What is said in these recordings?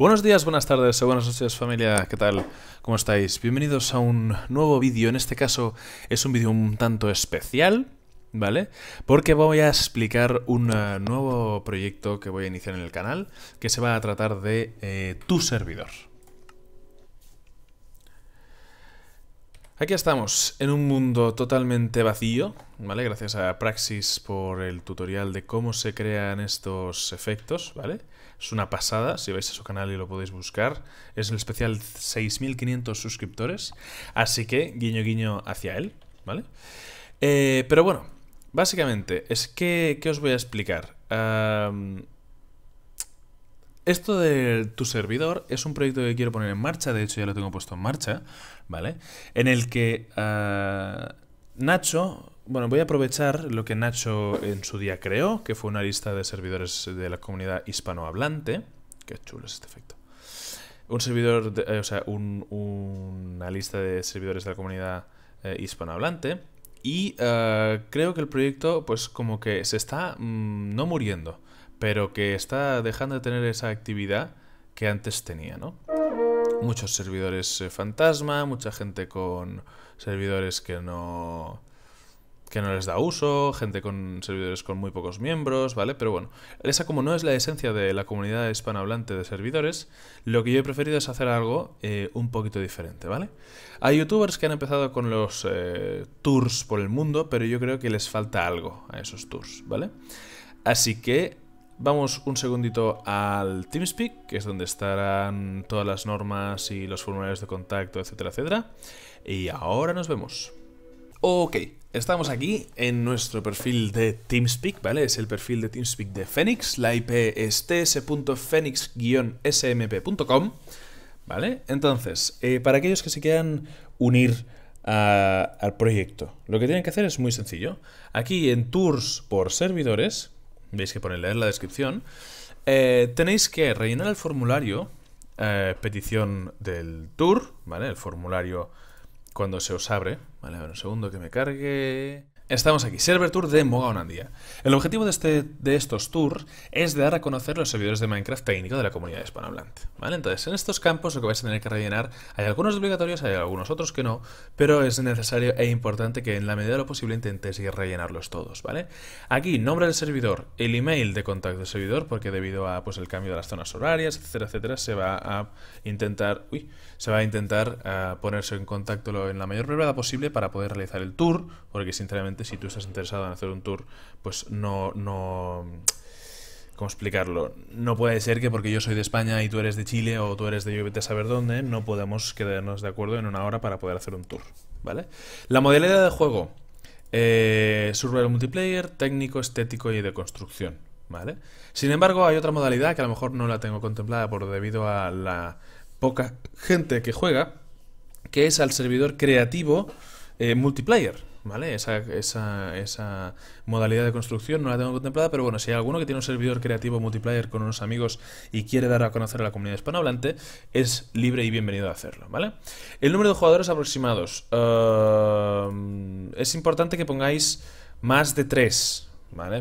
Buenos días, buenas tardes o buenas noches familia, ¿qué tal? ¿Cómo estáis? Bienvenidos a un nuevo vídeo, en este caso es un vídeo un tanto especial, ¿vale? Porque voy a explicar un eh, nuevo proyecto que voy a iniciar en el canal, que se va a tratar de eh, tu servidor, Aquí estamos, en un mundo totalmente vacío, ¿vale? Gracias a Praxis por el tutorial de cómo se crean estos efectos, ¿vale? Es una pasada, si vais a su canal y lo podéis buscar. Es el especial 6500 suscriptores, así que guiño guiño hacia él, ¿vale? Eh, pero bueno, básicamente, es que, ¿qué os voy a explicar? Esto de tu servidor es un proyecto que quiero poner en marcha, de hecho ya lo tengo puesto en marcha, ¿vale? En el que ah, Nacho, bueno, voy a aprovechar lo que Nacho en su día creó, que fue una lista de servidores de la comunidad hispanohablante. Qué chulo es este efecto. Un servidor, eh, o sea, una lista de servidores de la comunidad eh, hispanohablante. Y ah, creo que el proyecto, pues como que se está mm, no muriendo pero que está dejando de tener esa actividad que antes tenía, ¿no? Muchos servidores eh, fantasma, mucha gente con servidores que no que no les da uso, gente con servidores con muy pocos miembros, ¿vale? Pero bueno, esa como no es la esencia de la comunidad hispanohablante de servidores, lo que yo he preferido es hacer algo eh, un poquito diferente, ¿vale? Hay youtubers que han empezado con los eh, tours por el mundo, pero yo creo que les falta algo a esos tours, ¿vale? Así que Vamos un segundito al TeamSpeak, que es donde estarán todas las normas y los formularios de contacto, etcétera, etcétera. Y ahora nos vemos. Ok, estamos aquí en nuestro perfil de TeamSpeak, ¿vale? Es el perfil de TeamSpeak de Phoenix. La IP es ts.phoenix-smp.com, ¿vale? Entonces, eh, para aquellos que se quieran unir al proyecto, lo que tienen que hacer es muy sencillo. Aquí en Tours por servidores, veis que pone leer la descripción, eh, tenéis que rellenar el formulario, eh, petición del tour, ¿vale? El formulario cuando se os abre, ¿vale? un segundo que me cargue. Estamos aquí, Server Tour de Mogaonandia. El objetivo de, este, de estos tours es de dar a conocer los servidores de Minecraft técnico de la comunidad hispanohablante. ¿vale? Entonces, en estos campos lo que vais a tener que rellenar, hay algunos obligatorios, hay algunos otros que no, pero es necesario e importante que en la medida de lo posible intentéis rellenarlos todos. ¿vale? Aquí, nombre del servidor, el email de contacto del servidor, porque debido a pues, el cambio de las zonas horarias, etcétera, etcétera, se va a intentar, uy, se va a intentar ah, ponerse en contacto en la mayor brevedad posible para poder realizar el tour, porque sinceramente si tú estás interesado en hacer un tour, pues no, no, ¿cómo explicarlo? No puede ser que porque yo soy de España y tú eres de Chile o tú eres de yo saber dónde, no podemos quedarnos de acuerdo en una hora para poder hacer un tour, ¿vale? La modalidad de juego, eh, survival multiplayer, técnico, estético y de construcción, ¿vale? Sin embargo, hay otra modalidad que a lo mejor no la tengo contemplada por debido a la poca gente que juega, que es al servidor creativo eh, multiplayer, ¿vale? Esa, modalidad de construcción no la tengo contemplada, pero bueno, si hay alguno que tiene un servidor creativo multiplayer con unos amigos y quiere dar a conocer a la comunidad hispanohablante, es libre y bienvenido a hacerlo, ¿vale? El número de jugadores aproximados. Em, es importante que pongáis más de tres,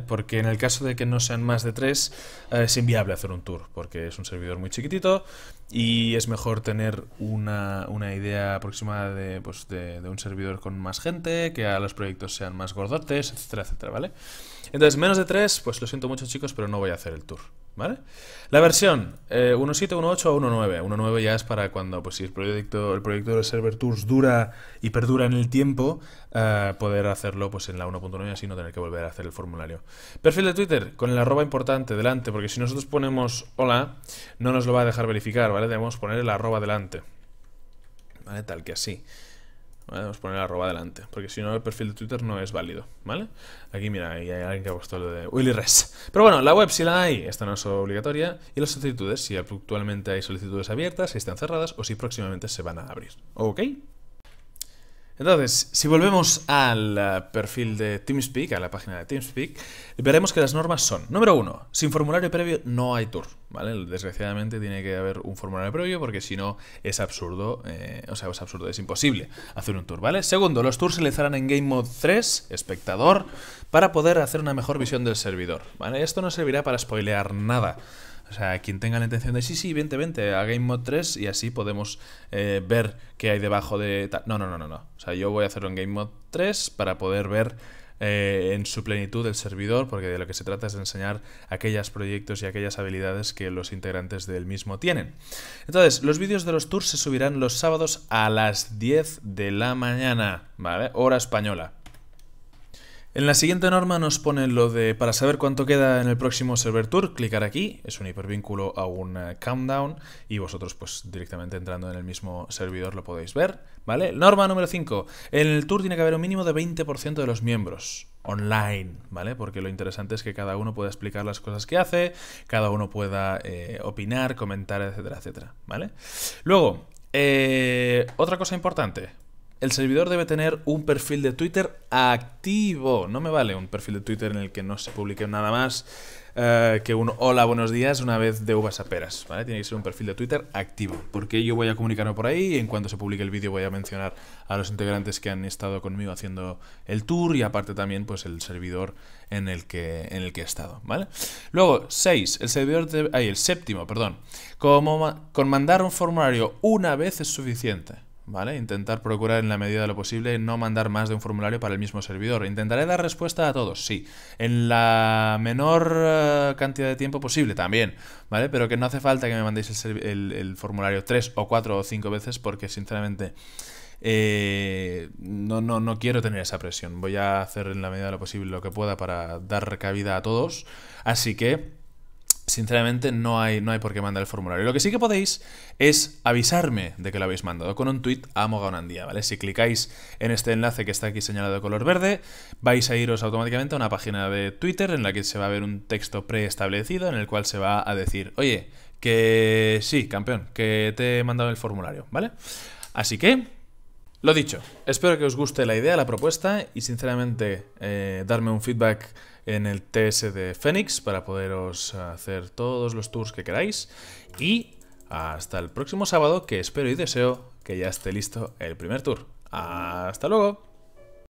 porque en el caso de que no sean más de tres, eh, es inviable hacer un tour, porque es un servidor muy chiquitito y es mejor tener una, una idea aproximada de, pues de, de, un servidor con más gente, que a los proyectos sean más gordotes, etcétera, etcétera, ¿vale? Entonces, menos de 3, pues lo siento mucho chicos, pero no voy a hacer el tour, ¿vale? La versión, 1.7, 1.8, 1.9. 1.9 ya es para cuando, pues si el proyecto, el proyecto de Server Tours dura y perdura en el tiempo, eh, poder hacerlo pues en la 1.9 así no tener que volver a hacer el formulario. Perfil de Twitter, con el arroba importante delante, porque si nosotros ponemos hola, no nos lo va a dejar verificar, ¿vale? Debemos poner el arroba delante, ¿vale? Tal que así. Vamos a poner arroba adelante, porque si no el perfil de Twitter no es válido, ¿vale? Aquí mira, hay alguien que ha puesto lo de Willy Res. Pero bueno, la web si la hay, esta no es obligatoria, y las solicitudes, si actualmente hay solicitudes abiertas, si están cerradas o si próximamente se van a abrir, ¿ok? Entonces, si volvemos al eh, perfil de TeamSpeak, a la página de TeamSpeak, veremos que las normas son, número uno, sin formulario previo no hay tour, ¿vale? Desgraciadamente tiene que haber un formulario previo porque si no es absurdo, eh, o sea, es absurdo, es imposible hacer un tour, ¿vale? Segundo, los tours se realizarán en Game Mode 3, espectador, para poder hacer una mejor visión del servidor, ¿vale? Esto no servirá para spoilear nada, o sea, quien tenga la intención de, sí, sí, vente, vente a Game Mode 3 y así podemos eh, ver qué hay debajo de... No, no, no, no, no. O sea, yo voy a hacerlo en Game Mode 3 para poder ver eh, en su plenitud el servidor, porque de lo que se trata es de enseñar aquellos proyectos y aquellas habilidades que los integrantes del mismo tienen. Entonces, los vídeos de los tours se subirán los sábados a las 10 de la mañana, ¿vale? Hora española. En la siguiente norma nos ponen lo de para saber cuánto queda en el próximo server tour, clicar aquí, es un hipervínculo a un eh, countdown y vosotros pues directamente entrando en el mismo servidor lo podéis ver, ¿vale? Norma número 5, en el tour tiene que haber un mínimo de 20% de los miembros online, ¿vale? Porque lo interesante es que cada uno pueda explicar las cosas que hace, cada uno pueda eh, opinar, comentar, etcétera, etcétera, ¿vale? Luego, eh, otra cosa importante, el servidor debe tener un perfil de Twitter activo. No me vale un perfil de Twitter en el que no se publique nada más eh, que un hola, buenos días, una vez de uvas a peras. ¿vale? Tiene que ser un perfil de Twitter activo. Porque yo voy a comunicarme por ahí y en cuanto se publique el vídeo voy a mencionar a los integrantes que han estado conmigo haciendo el tour y aparte también pues el servidor en el que, en el que he estado. ¿vale? Luego, 6. El servidor... De, el séptimo, perdón. Como, con mandar un formulario una vez es suficiente. ¿vale? Intentar procurar en la medida de lo posible no mandar más de un formulario para el mismo servidor. Intentaré dar respuesta a todos, sí. En la menor eh, cantidad de tiempo posible también, ¿vale? Pero que no hace falta que me mandéis el, formulario tres o cuatro o cinco veces porque sinceramente... Eh, no, no, no quiero tener esa presión. Voy a hacer en la medida de lo posible lo que pueda para dar cabida a todos. Así que sinceramente no hay, no hay por qué mandar el formulario. Lo que sí que podéis es avisarme de que lo habéis mandado con un tweet a Mogaonandía, ¿vale? Si clicáis en este enlace que está aquí señalado de color verde, vais a iros automáticamente a una página de Twitter en la que se va a ver un texto preestablecido en el cual se va a decir, oye, que sí, campeón, que te he mandado el formulario, ¿vale? Así que... Lo dicho, espero que os guste la idea, la propuesta y sinceramente eh, darme un feedback en el TS de Phoenix para poderos hacer todos los tours que queráis. Y hasta el próximo sábado, que espero y deseo que ya esté listo el primer tour. ¡Hasta luego!